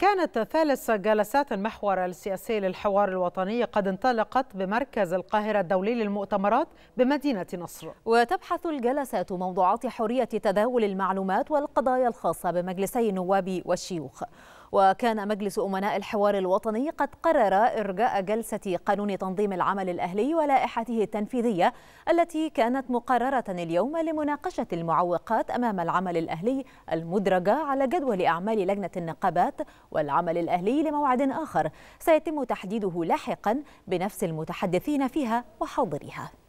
كانت ثالث جلسات المحور السياسي للحوار الوطني قد انطلقت بمركز القاهرة الدولي للمؤتمرات بمدينة نصر وتبحث الجلسات موضوعات حرية تداول المعلومات والقضايا الخاصة بمجلسي النواب والشيوخ وكان مجلس أمناء الحوار الوطني قد قرر إرجاء جلسة قانون تنظيم العمل الأهلي ولائحته التنفيذية التي كانت مقررة اليوم لمناقشة المعوقات أمام العمل الأهلي المدرجة على جدول أعمال لجنة النقابات والعمل الأهلي لموعد آخر سيتم تحديده لاحقا بنفس المتحدثين فيها وحاضريها